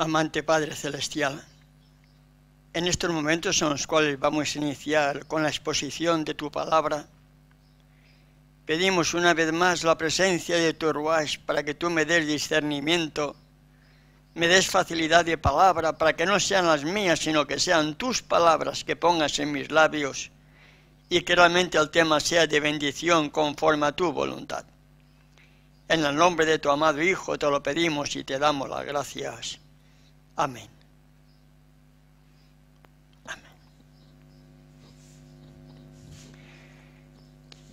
Amante Padre Celestial, en estos momentos en los cuales vamos a iniciar con la exposición de tu palabra, pedimos una vez más la presencia de tu Ruach para que tú me des discernimiento, me des facilidad de palabra para que no sean las mías, sino que sean tus palabras que pongas en mis labios y que realmente el tema sea de bendición conforme a tu voluntad. En el nombre de tu amado Hijo te lo pedimos y te damos las gracias. Amén. Amén.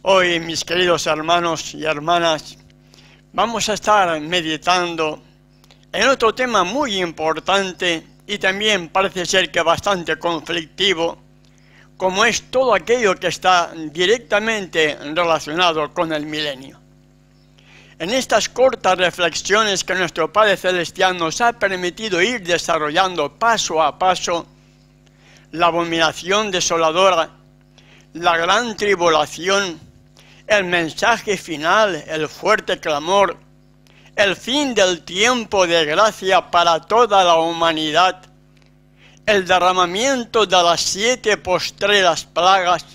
Hoy, mis queridos hermanos y hermanas, vamos a estar meditando en otro tema muy importante y también parece ser que bastante conflictivo, como es todo aquello que está directamente relacionado con el milenio. En estas cortas reflexiones que nuestro Padre Celestial nos ha permitido ir desarrollando paso a paso, la abominación desoladora, la gran tribulación, el mensaje final, el fuerte clamor, el fin del tiempo de gracia para toda la humanidad, el derramamiento de las siete postreras plagas,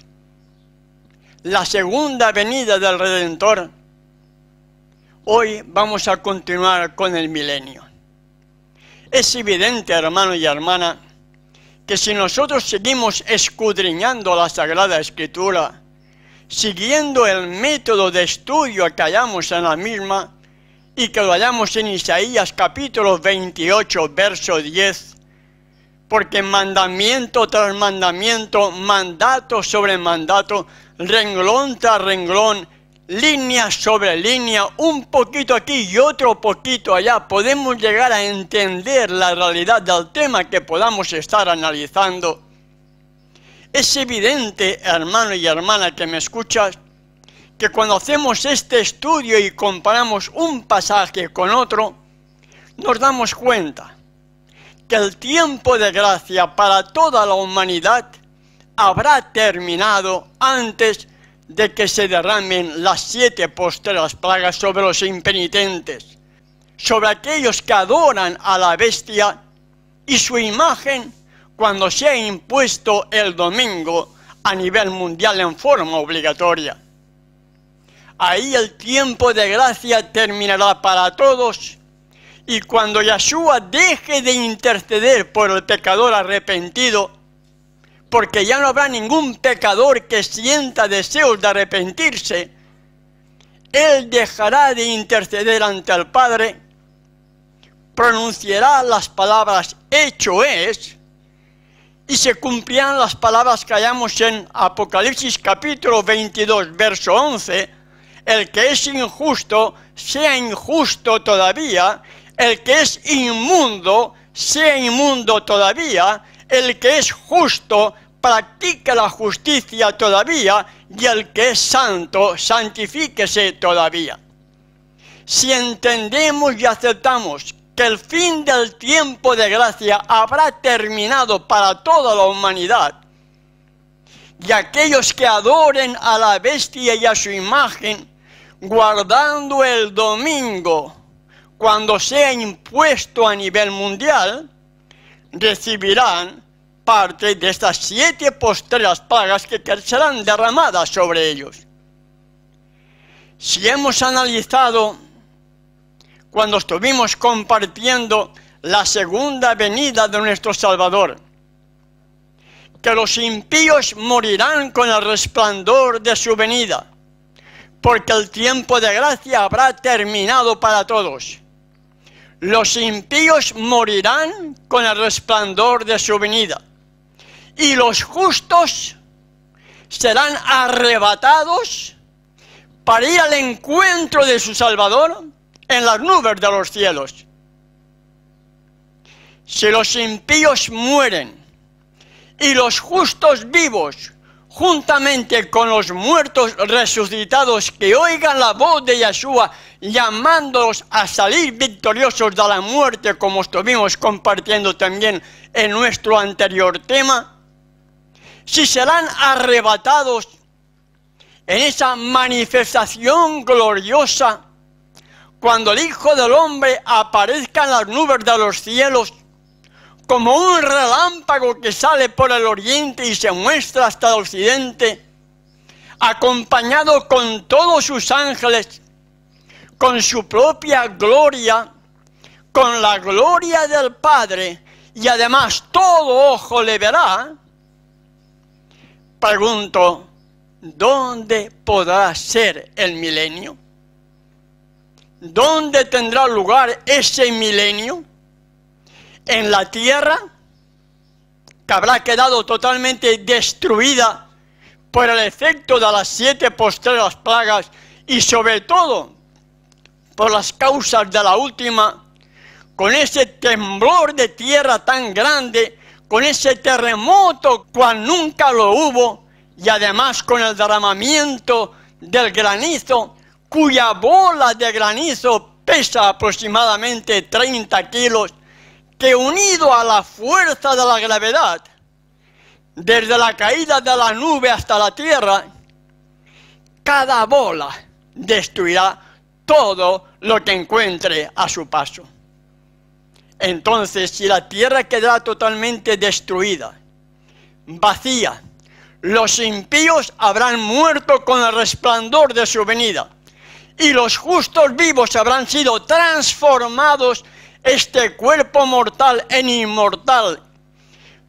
la segunda venida del Redentor, Hoy vamos a continuar con el milenio. Es evidente, hermano y hermana, que si nosotros seguimos escudriñando la Sagrada Escritura, siguiendo el método de estudio que hallamos en la misma y que lo hallamos en Isaías capítulo 28, verso 10, porque mandamiento tras mandamiento, mandato sobre mandato, renglón tras renglón, línea sobre línea, un poquito aquí y otro poquito allá, podemos llegar a entender la realidad del tema que podamos estar analizando. Es evidente, hermano y hermana que me escuchas, que cuando hacemos este estudio y comparamos un pasaje con otro, nos damos cuenta que el tiempo de gracia para toda la humanidad habrá terminado antes de que se derramen las siete posteras plagas sobre los impenitentes, sobre aquellos que adoran a la bestia y su imagen cuando se ha impuesto el domingo a nivel mundial en forma obligatoria. Ahí el tiempo de gracia terminará para todos y cuando Yeshua deje de interceder por el pecador arrepentido, porque ya no habrá ningún pecador que sienta deseos de arrepentirse. Él dejará de interceder ante el Padre, pronunciará las palabras hecho es, y se cumplirán las palabras que hallamos en Apocalipsis capítulo 22, verso 11, el que es injusto sea injusto todavía, el que es inmundo sea inmundo todavía, el que es justo practica la justicia todavía, y el que es santo, santifíquese todavía. Si entendemos y aceptamos que el fin del tiempo de gracia habrá terminado para toda la humanidad, y aquellos que adoren a la bestia y a su imagen, guardando el domingo, cuando sea impuesto a nivel mundial, recibirán parte de estas siete postreras pagas que serán derramadas sobre ellos. Si hemos analizado, cuando estuvimos compartiendo la segunda venida de nuestro Salvador, que los impíos morirán con el resplandor de su venida, porque el tiempo de gracia habrá terminado para todos. Los impíos morirán con el resplandor de su venida. Y los justos serán arrebatados para ir al encuentro de su Salvador en las nubes de los cielos. Si los impíos mueren y los justos vivos, juntamente con los muertos resucitados que oigan la voz de Yeshua llamándolos a salir victoriosos de la muerte como estuvimos compartiendo también en nuestro anterior tema, si serán arrebatados en esa manifestación gloriosa, cuando el Hijo del Hombre aparezca en las nubes de los cielos, como un relámpago que sale por el oriente y se muestra hasta el occidente, acompañado con todos sus ángeles, con su propia gloria, con la gloria del Padre, y además todo ojo le verá, pregunto, ¿dónde podrá ser el milenio? ¿Dónde tendrá lugar ese milenio? en la tierra que habrá quedado totalmente destruida por el efecto de las siete postreras plagas y sobre todo por las causas de la última, con ese temblor de tierra tan grande, con ese terremoto cual nunca lo hubo, y además con el derramamiento del granizo, cuya bola de granizo pesa aproximadamente 30 kilos, que unido a la fuerza de la gravedad, desde la caída de la nube hasta la tierra, cada bola destruirá todo lo que encuentre a su paso. Entonces, si la tierra quedará totalmente destruida, vacía, los impíos habrán muerto con el resplandor de su venida, y los justos vivos habrán sido transformados este cuerpo mortal en inmortal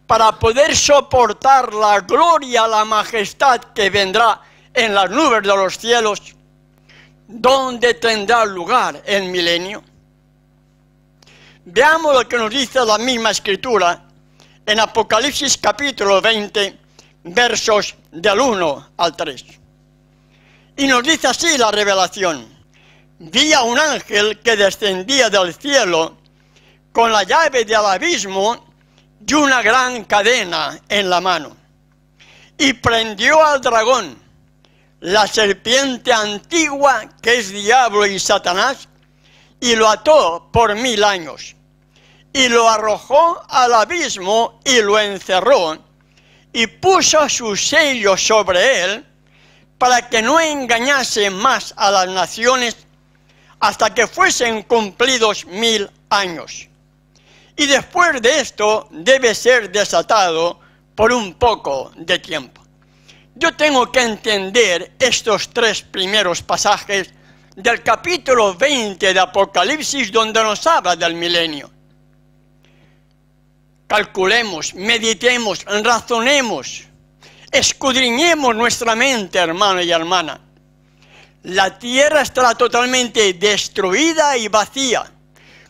para poder soportar la gloria, la majestad que vendrá en las nubes de los cielos, donde tendrá lugar el milenio. Veamos lo que nos dice la misma escritura en Apocalipsis capítulo 20, versos del 1 al 3. Y nos dice así la revelación. Vi un ángel que descendía del cielo con la llave del abismo y una gran cadena en la mano. Y prendió al dragón, la serpiente antigua que es diablo y Satanás, y lo ató por mil años. Y lo arrojó al abismo y lo encerró, y puso su sello sobre él, para que no engañase más a las naciones hasta que fuesen cumplidos mil años y después de esto debe ser desatado por un poco de tiempo. Yo tengo que entender estos tres primeros pasajes del capítulo 20 de Apocalipsis donde nos habla del milenio. Calculemos, meditemos, razonemos, escudriñemos nuestra mente, hermano y hermana. La tierra estará totalmente destruida y vacía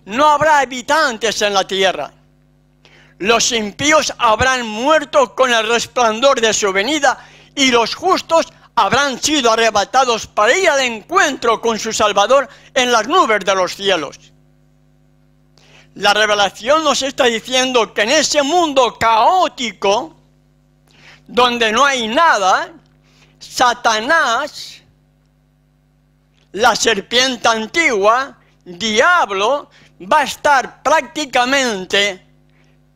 no habrá habitantes en la tierra. Los impíos habrán muerto con el resplandor de su venida y los justos habrán sido arrebatados para ir al encuentro con su Salvador en las nubes de los cielos. La revelación nos está diciendo que en ese mundo caótico, donde no hay nada, Satanás, la serpiente antigua, diablo, va a estar prácticamente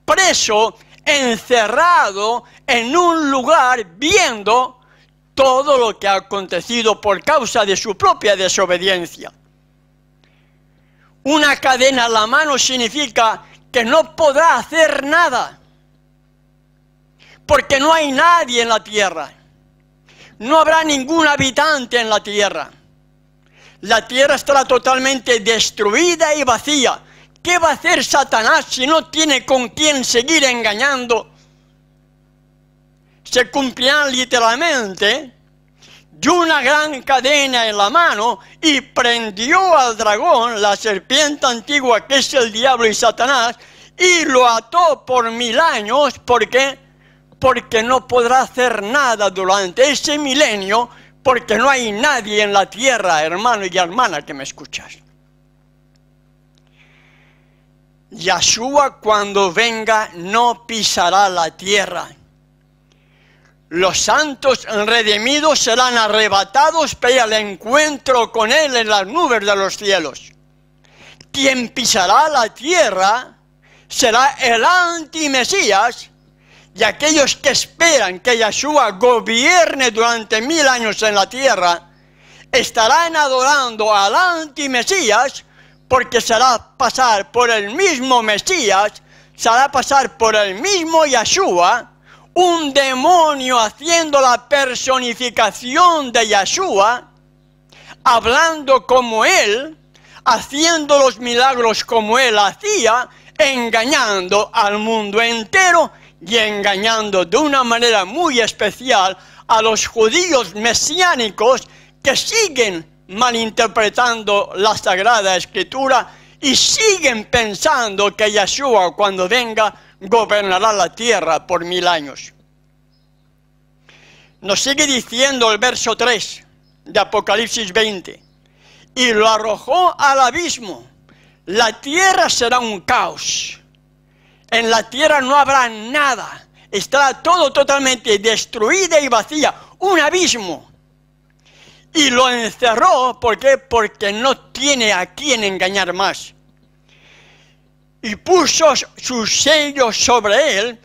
preso, encerrado en un lugar viendo todo lo que ha acontecido por causa de su propia desobediencia. Una cadena a la mano significa que no podrá hacer nada, porque no hay nadie en la tierra, no habrá ningún habitante en la tierra la tierra estará totalmente destruida y vacía. ¿Qué va a hacer Satanás si no tiene con quién seguir engañando? Se cumplió literalmente de una gran cadena en la mano y prendió al dragón, la serpiente antigua que es el diablo y Satanás, y lo ató por mil años. ¿Por qué? Porque no podrá hacer nada durante ese milenio porque no hay nadie en la tierra, hermano y hermana, que me escuchas. Yahshua cuando venga no pisará la tierra. Los santos redimidos serán arrebatados para el encuentro con Él en las nubes de los cielos. Quien pisará la tierra será el antimesías y aquellos que esperan que Yahshua gobierne durante mil años en la tierra, estarán adorando al anti-Mesías porque será pasar por el mismo Mesías, será pasar por el mismo Yeshua, un demonio haciendo la personificación de Yahshua, hablando como él, haciendo los milagros como él hacía, engañando al mundo entero y engañando de una manera muy especial a los judíos mesiánicos que siguen malinterpretando la Sagrada Escritura y siguen pensando que Yeshua cuando venga gobernará la tierra por mil años. Nos sigue diciendo el verso 3 de Apocalipsis 20, y lo arrojó al abismo, la tierra será un caos en la tierra no habrá nada. Estará todo totalmente destruida y vacía, un abismo. Y lo encerró, ¿por Porque no tiene a quien engañar más. Y puso su sello sobre él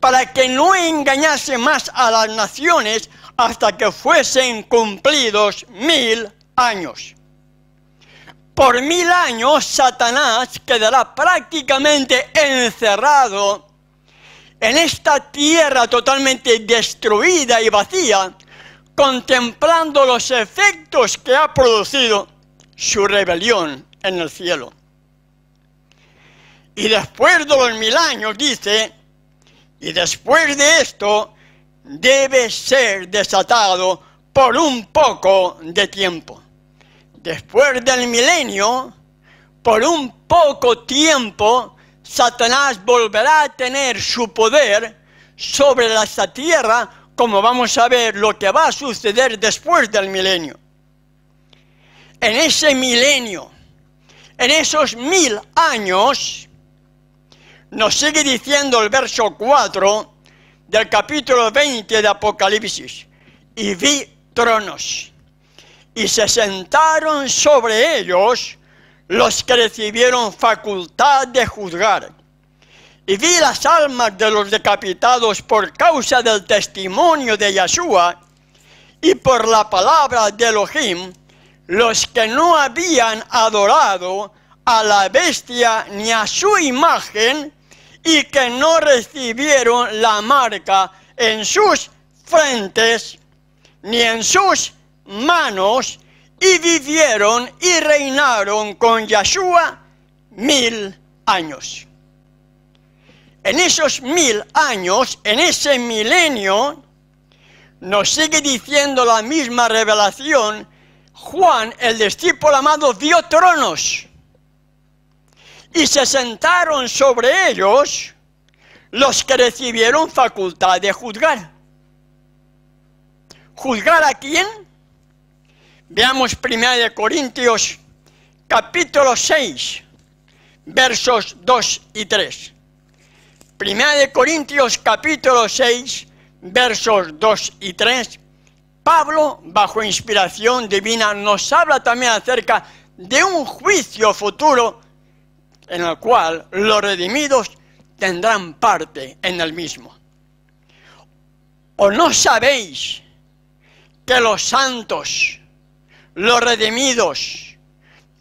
para que no engañase más a las naciones hasta que fuesen cumplidos mil años. Por mil años Satanás quedará prácticamente encerrado en esta tierra totalmente destruida y vacía, contemplando los efectos que ha producido su rebelión en el cielo. Y después de los mil años, dice, y después de esto, debe ser desatado por un poco de tiempo. Después del milenio, por un poco tiempo, Satanás volverá a tener su poder sobre la tierra, como vamos a ver lo que va a suceder después del milenio. En ese milenio, en esos mil años, nos sigue diciendo el verso 4 del capítulo 20 de Apocalipsis, y vi tronos y se sentaron sobre ellos los que recibieron facultad de juzgar. Y vi las almas de los decapitados por causa del testimonio de Yahshua y por la palabra de Elohim, los que no habían adorado a la bestia ni a su imagen y que no recibieron la marca en sus frentes ni en sus manos y vivieron y reinaron con Yahshua mil años. En esos mil años, en ese milenio, nos sigue diciendo la misma revelación, Juan, el discípulo amado, dio tronos y se sentaron sobre ellos los que recibieron facultad de juzgar. ¿Juzgar a quién? Veamos 1 Corintios capítulo 6, versos 2 y 3. 1 Corintios capítulo 6, versos 2 y 3. Pablo, bajo inspiración divina, nos habla también acerca de un juicio futuro en el cual los redimidos tendrán parte en el mismo. ¿O no sabéis que los santos los redimidos,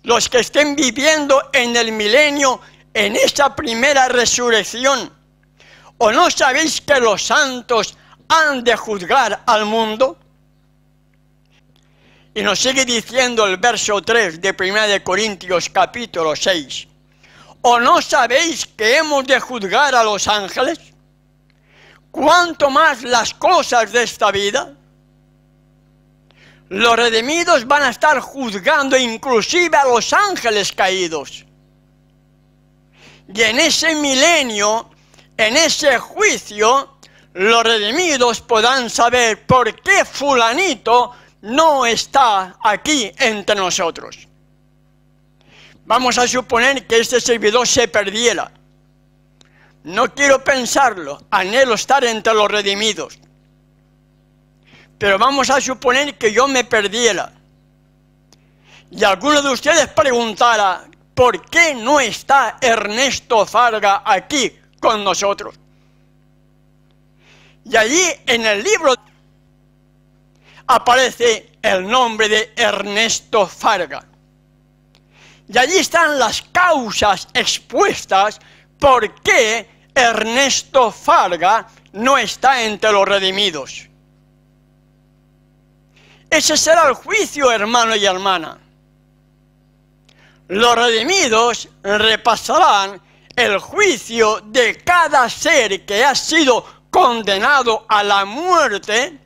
los que estén viviendo en el milenio, en esa primera resurrección. ¿O no sabéis que los santos han de juzgar al mundo? Y nos sigue diciendo el verso 3 de 1 de Corintios capítulo 6. ¿O no sabéis que hemos de juzgar a los ángeles? ¿Cuánto más las cosas de esta vida? Los redimidos van a estar juzgando inclusive a los ángeles caídos. Y en ese milenio, en ese juicio, los redimidos podrán saber por qué fulanito no está aquí entre nosotros. Vamos a suponer que este servidor se perdiera. No quiero pensarlo, anhelo estar entre los redimidos. Pero vamos a suponer que yo me perdiera y alguno de ustedes preguntara, ¿por qué no está Ernesto Farga aquí con nosotros? Y allí en el libro aparece el nombre de Ernesto Farga. Y allí están las causas expuestas por qué Ernesto Farga no está entre los redimidos. Ese será el juicio, hermano y hermana. Los redimidos repasarán el juicio de cada ser que ha sido condenado a la muerte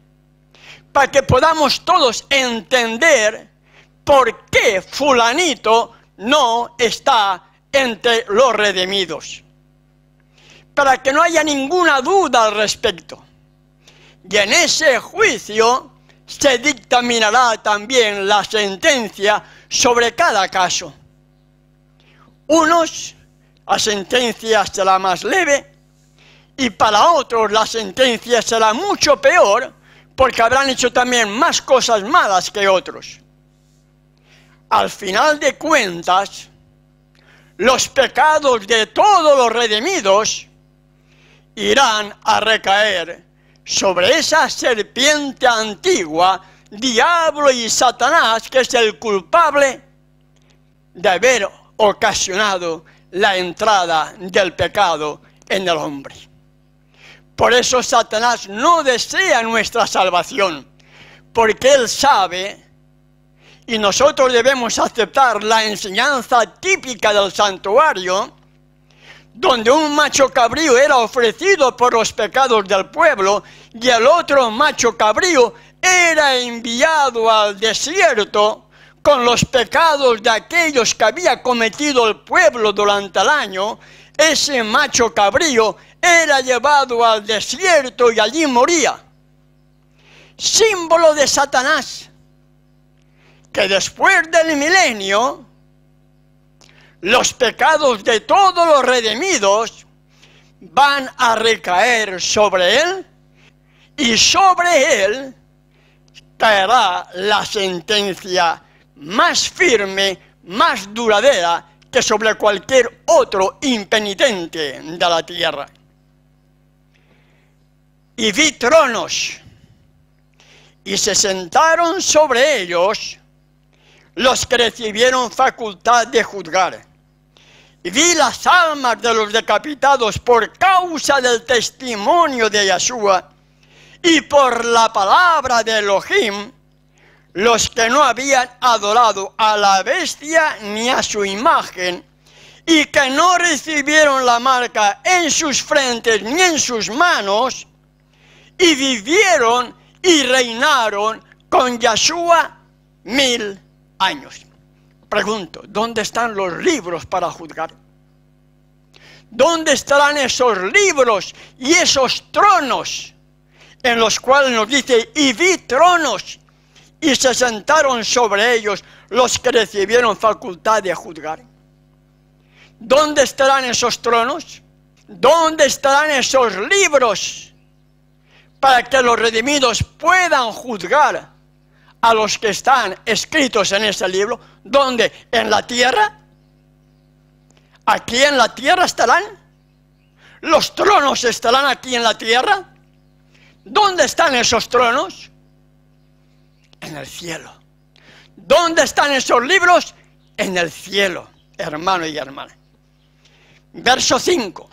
para que podamos todos entender por qué fulanito no está entre los redimidos. Para que no haya ninguna duda al respecto. Y en ese juicio se dictaminará también la sentencia sobre cada caso. Unos, la sentencia será más leve y para otros la sentencia será mucho peor porque habrán hecho también más cosas malas que otros. Al final de cuentas, los pecados de todos los redimidos irán a recaer sobre esa serpiente antigua, diablo y Satanás, que es el culpable de haber ocasionado la entrada del pecado en el hombre. Por eso Satanás no desea nuestra salvación, porque él sabe y nosotros debemos aceptar la enseñanza típica del santuario, donde un macho cabrío era ofrecido por los pecados del pueblo y el otro macho cabrío era enviado al desierto con los pecados de aquellos que había cometido el pueblo durante el año, ese macho cabrío era llevado al desierto y allí moría. Símbolo de Satanás, que después del milenio, los pecados de todos los redimidos van a recaer sobre él y sobre él caerá la sentencia más firme, más duradera que sobre cualquier otro impenitente de la tierra. Y vi tronos, y se sentaron sobre ellos los que recibieron facultad de juzgar. Y vi las almas de los decapitados por causa del testimonio de Yahshua y por la palabra de Elohim, los que no habían adorado a la bestia ni a su imagen, y que no recibieron la marca en sus frentes ni en sus manos, y vivieron y reinaron con Yahshua mil años. Pregunto, ¿dónde están los libros para juzgar? ¿Dónde estarán esos libros y esos tronos? en los cuales nos dice, y vi tronos, y se sentaron sobre ellos los que recibieron facultad de juzgar. ¿Dónde estarán esos tronos? ¿Dónde estarán esos libros para que los redimidos puedan juzgar a los que están escritos en ese libro? ¿Dónde? ¿En la tierra? ¿Aquí en la tierra estarán? ¿Los tronos estarán aquí en la tierra? ¿Dónde están esos tronos? En el cielo. ¿Dónde están esos libros? En el cielo, hermano y hermana. Verso 5.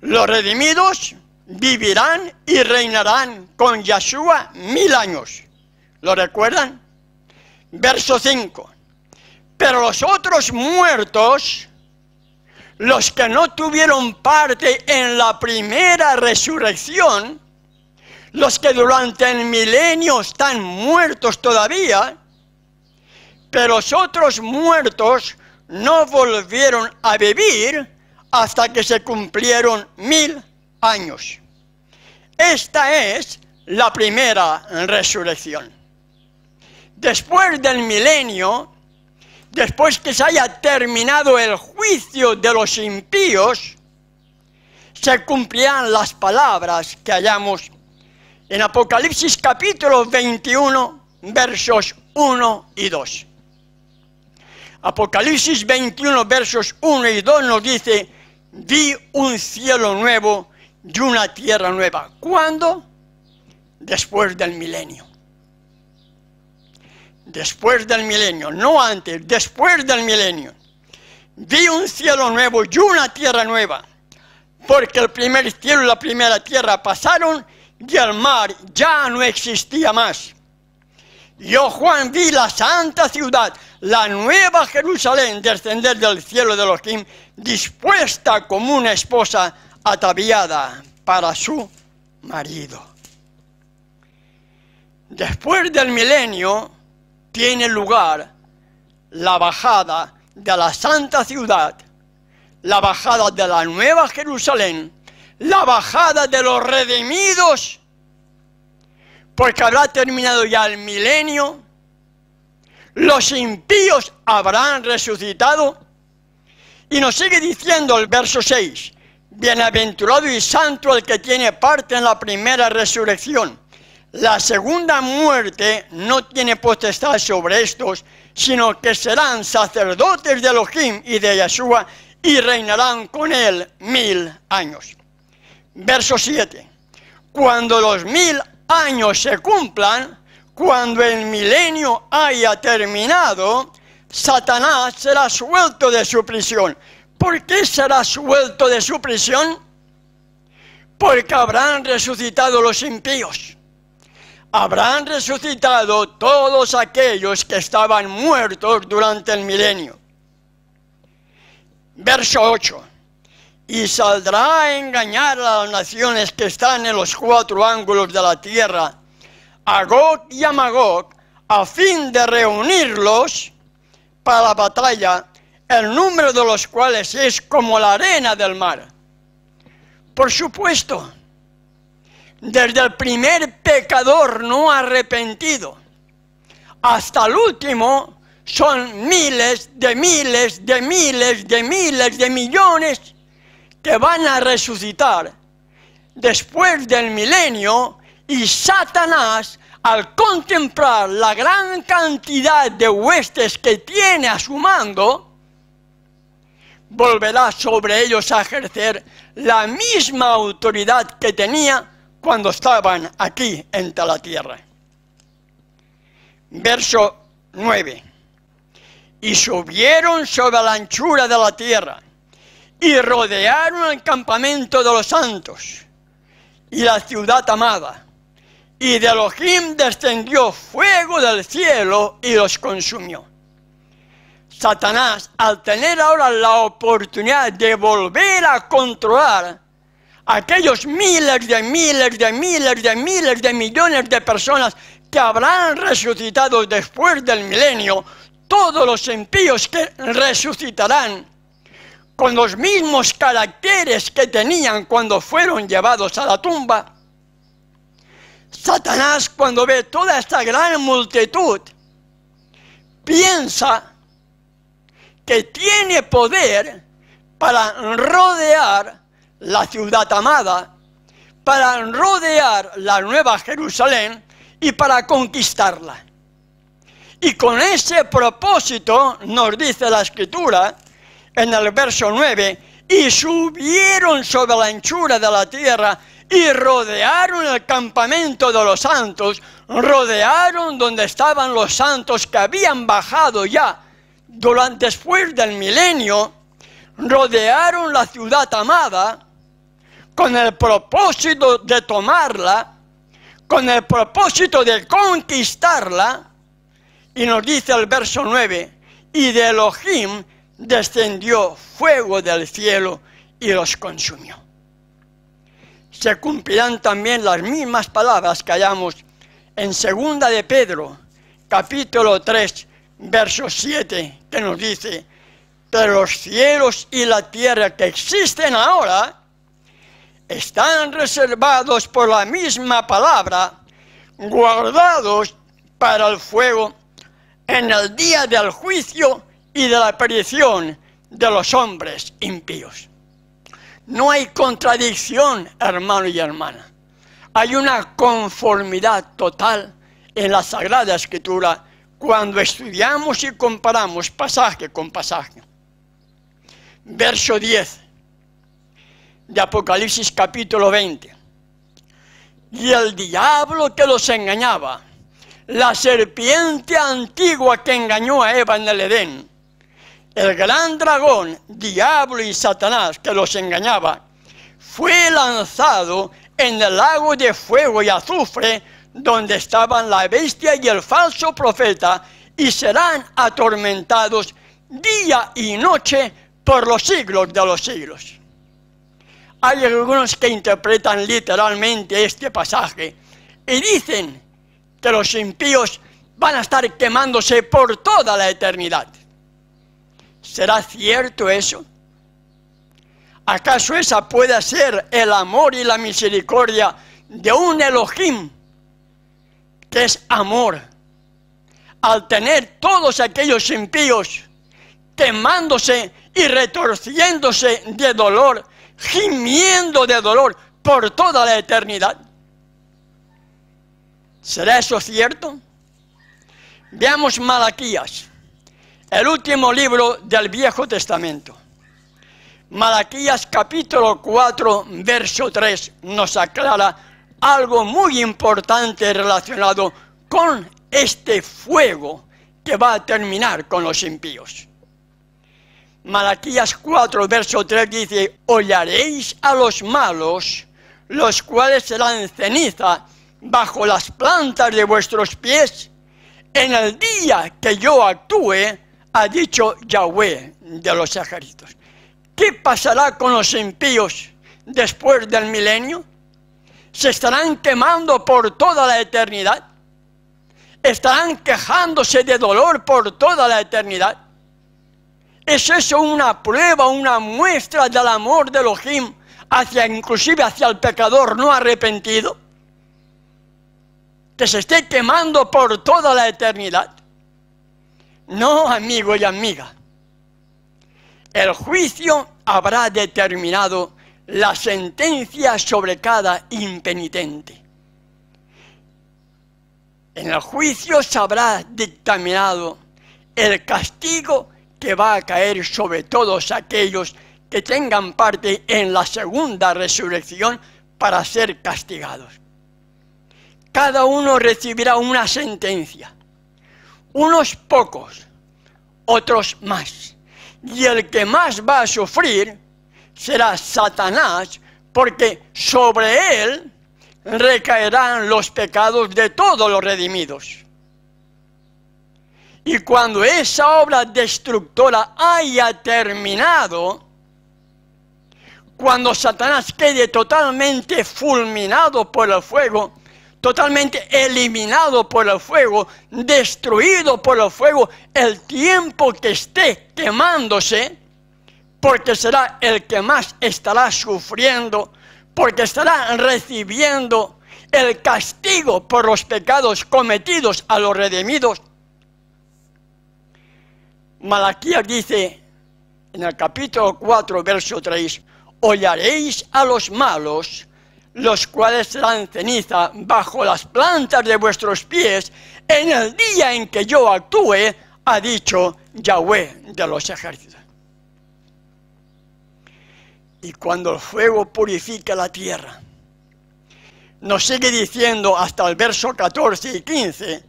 Los redimidos vivirán y reinarán con Yeshua mil años. ¿Lo recuerdan? Verso 5. Pero los otros muertos los que no tuvieron parte en la primera resurrección, los que durante el milenio están muertos todavía, pero los otros muertos no volvieron a vivir hasta que se cumplieron mil años. Esta es la primera resurrección. Después del milenio, después que se haya terminado el juicio de los impíos, se cumplirán las palabras que hallamos en Apocalipsis capítulo 21, versos 1 y 2. Apocalipsis 21, versos 1 y 2 nos dice, vi un cielo nuevo y una tierra nueva. ¿Cuándo? Después del milenio después del milenio, no antes, después del milenio. Vi un cielo nuevo y una tierra nueva, porque el primer cielo y la primera tierra pasaron y el mar ya no existía más. Yo, Juan, vi la santa ciudad, la nueva Jerusalén, descender del cielo de los Elohim, dispuesta como una esposa ataviada para su marido. Después del milenio, tiene lugar la bajada de la santa ciudad, la bajada de la nueva Jerusalén, la bajada de los redimidos, porque habrá terminado ya el milenio, los impíos habrán resucitado. Y nos sigue diciendo el verso 6, bienaventurado y santo el que tiene parte en la primera resurrección la segunda muerte no tiene potestad sobre estos, sino que serán sacerdotes de Elohim y de Yeshua y reinarán con él mil años. Verso 7. Cuando los mil años se cumplan, cuando el milenio haya terminado, Satanás será suelto de su prisión. ¿Por qué será suelto de su prisión? Porque habrán resucitado los impíos habrán resucitado todos aquellos que estaban muertos durante el milenio. Verso 8. Y saldrá a engañar a las naciones que están en los cuatro ángulos de la tierra, a Gog y a Magog, a fin de reunirlos para la batalla, el número de los cuales es como la arena del mar. Por supuesto, desde el primer pecador no arrepentido hasta el último, son miles de miles de miles de miles de millones que van a resucitar después del milenio y Satanás al contemplar la gran cantidad de huestes que tiene a su mando, volverá sobre ellos a ejercer la misma autoridad que tenía cuando estaban aquí entre la tierra. Verso 9. Y subieron sobre la anchura de la tierra y rodearon el campamento de los santos y la ciudad amada. Y de Elohim descendió fuego del cielo y los consumió. Satanás, al tener ahora la oportunidad de volver a controlar aquellos miles de miles de miles de miles de millones de personas que habrán resucitado después del milenio, todos los impíos que resucitarán con los mismos caracteres que tenían cuando fueron llevados a la tumba. Satanás cuando ve toda esta gran multitud piensa que tiene poder para rodear la ciudad amada, para rodear la nueva Jerusalén y para conquistarla. Y con ese propósito nos dice la escritura en el verso 9, y subieron sobre la anchura de la tierra y rodearon el campamento de los santos, rodearon donde estaban los santos que habían bajado ya durante después del milenio, rodearon la ciudad amada, con el propósito de tomarla, con el propósito de conquistarla. Y nos dice el verso 9, y de Elohim descendió fuego del cielo y los consumió. Se cumplirán también las mismas palabras que hallamos en segunda de Pedro, capítulo 3, verso 7, que nos dice, pero los cielos y la tierra que existen ahora están reservados por la misma palabra, guardados para el fuego en el día del juicio y de la aparición de los hombres impíos. No hay contradicción, hermano y hermana. Hay una conformidad total en la Sagrada Escritura cuando estudiamos y comparamos pasaje con pasaje. Verso 10 de Apocalipsis capítulo 20. Y el diablo que los engañaba, la serpiente antigua que engañó a Eva en el Edén, el gran dragón, diablo y Satanás que los engañaba, fue lanzado en el lago de fuego y azufre donde estaban la bestia y el falso profeta y serán atormentados día y noche por los siglos de los siglos. Hay algunos que interpretan literalmente este pasaje y dicen que los impíos van a estar quemándose por toda la eternidad. ¿Será cierto eso? ¿Acaso esa puede ser el amor y la misericordia de un Elohim que es amor? Al tener todos aquellos impíos quemándose y retorciéndose de dolor gimiendo de dolor por toda la eternidad. ¿Será eso cierto? Veamos Malaquías, el último libro del Viejo Testamento. Malaquías capítulo 4, verso 3 nos aclara algo muy importante relacionado con este fuego que va a terminar con los impíos. Malaquías 4, verso 3 dice, hollaréis a los malos, los cuales serán ceniza bajo las plantas de vuestros pies, en el día que yo actúe, ha dicho Yahweh de los ejércitos. ¿Qué pasará con los impíos después del milenio? ¿Se estarán quemando por toda la eternidad? ¿Estarán quejándose de dolor por toda la eternidad? ¿Es eso una prueba, una muestra del amor de Elohim hacia inclusive hacia el pecador no arrepentido? Que se esté quemando por toda la eternidad. No, amigo y amiga. El juicio habrá determinado la sentencia sobre cada impenitente. En el juicio se habrá dictaminado el castigo que va a caer sobre todos aquellos que tengan parte en la segunda resurrección para ser castigados. Cada uno recibirá una sentencia, unos pocos, otros más. Y el que más va a sufrir será Satanás, porque sobre él recaerán los pecados de todos los redimidos. Y cuando esa obra destructora haya terminado, cuando Satanás quede totalmente fulminado por el fuego, totalmente eliminado por el fuego, destruido por el fuego, el tiempo que esté quemándose, porque será el que más estará sufriendo, porque estará recibiendo el castigo por los pecados cometidos a los redimidos, Malaquías dice en el capítulo 4, verso 3, Ollaréis a los malos, los cuales serán ceniza bajo las plantas de vuestros pies en el día en que yo actúe, ha dicho Yahweh de los ejércitos. Y cuando el fuego purifica la tierra, nos sigue diciendo hasta el verso 14 y 15,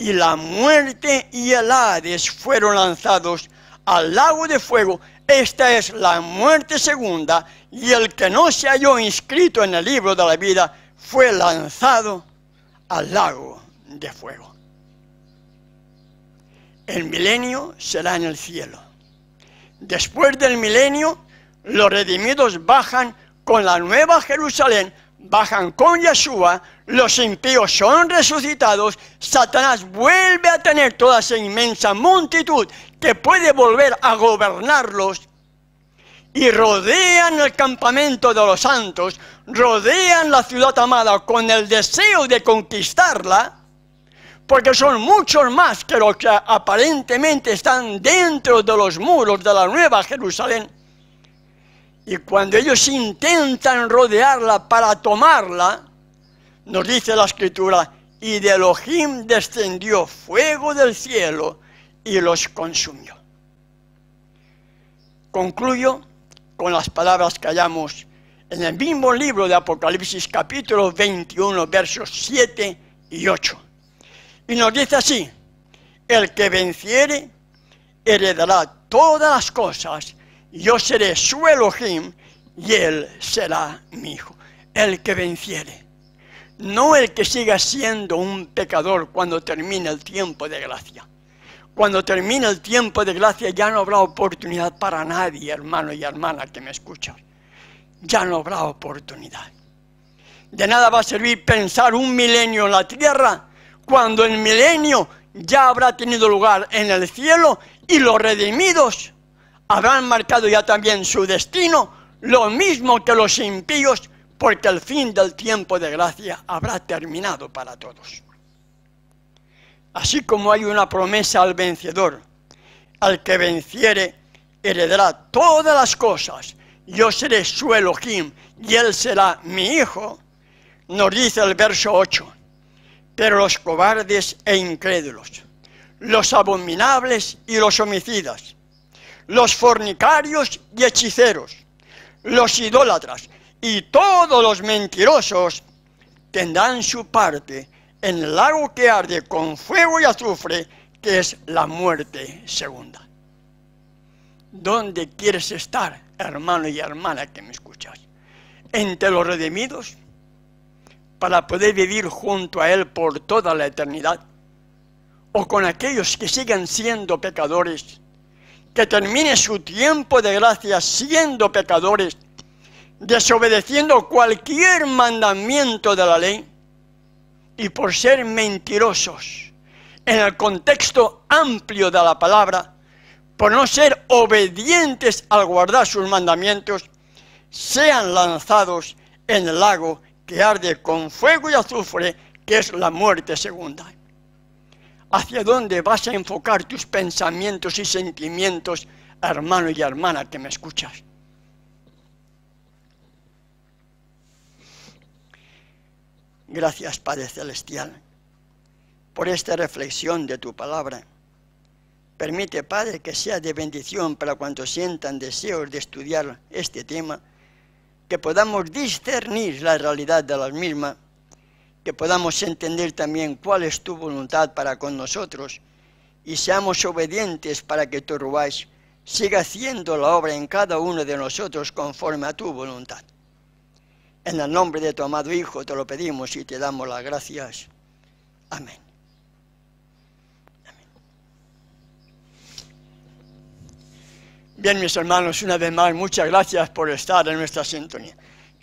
y la muerte y el Hades fueron lanzados al lago de fuego. Esta es la muerte segunda, y el que no se halló inscrito en el libro de la vida fue lanzado al lago de fuego. El milenio será en el cielo. Después del milenio, los redimidos bajan con la nueva Jerusalén bajan con Yeshua, los impíos son resucitados, Satanás vuelve a tener toda esa inmensa multitud que puede volver a gobernarlos y rodean el campamento de los santos, rodean la ciudad amada con el deseo de conquistarla, porque son muchos más que los que aparentemente están dentro de los muros de la nueva Jerusalén. Y cuando ellos intentan rodearla para tomarla, nos dice la escritura, y de Elohim descendió fuego del cielo y los consumió. Concluyo con las palabras que hallamos en el mismo libro de Apocalipsis capítulo 21 versos 7 y 8. Y nos dice así, el que venciere heredará todas las cosas yo seré su Elohim y él será mi hijo, el que venciere. No el que siga siendo un pecador cuando termine el tiempo de gracia. Cuando termine el tiempo de gracia ya no habrá oportunidad para nadie, hermano y hermana que me escuchan. Ya no habrá oportunidad. De nada va a servir pensar un milenio en la tierra cuando el milenio ya habrá tenido lugar en el cielo y los redimidos habrán marcado ya también su destino, lo mismo que los impíos, porque el fin del tiempo de gracia habrá terminado para todos. Así como hay una promesa al vencedor, al que venciere heredará todas las cosas, yo seré su Elohim y él será mi hijo, nos dice el verso 8. Pero los cobardes e incrédulos, los abominables y los homicidas, los fornicarios y hechiceros, los idólatras y todos los mentirosos tendrán su parte en el lago que arde con fuego y azufre, que es la muerte segunda. ¿Dónde quieres estar, hermano y hermana que me escuchas? ¿Entre los redimidos? ¿Para poder vivir junto a Él por toda la eternidad? ¿O con aquellos que siguen siendo pecadores? que termine su tiempo de gracia siendo pecadores, desobedeciendo cualquier mandamiento de la ley y por ser mentirosos en el contexto amplio de la palabra, por no ser obedientes al guardar sus mandamientos, sean lanzados en el lago que arde con fuego y azufre, que es la muerte segunda hacia dónde vas a enfocar tus pensamientos y sentimientos, hermano y hermana que me escuchas. Gracias, Padre Celestial, por esta reflexión de tu palabra. Permite, Padre, que sea de bendición para cuantos sientan deseos de estudiar este tema, que podamos discernir la realidad de las mismas que podamos entender también cuál es tu voluntad para con nosotros y seamos obedientes para que tu rubáis siga haciendo la obra en cada uno de nosotros conforme a tu voluntad. En el nombre de tu amado Hijo te lo pedimos y te damos las gracias. Amén. Bien, mis hermanos, una vez más, muchas gracias por estar en nuestra sintonía.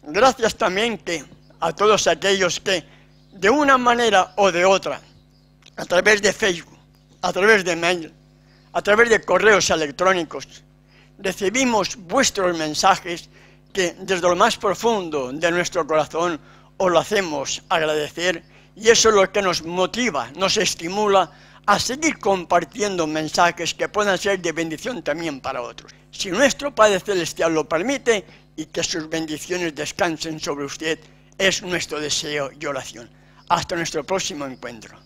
Gracias también que a todos aquellos que de una manera o de otra, a través de Facebook, a través de mail, a través de correos electrónicos, recibimos vuestros mensajes que desde lo más profundo de nuestro corazón os lo hacemos agradecer y eso es lo que nos motiva, nos estimula a seguir compartiendo mensajes que puedan ser de bendición también para otros. Si nuestro Padre Celestial lo permite y que sus bendiciones descansen sobre usted, es nuestro deseo y oración. Hasta nuestro próximo encuentro.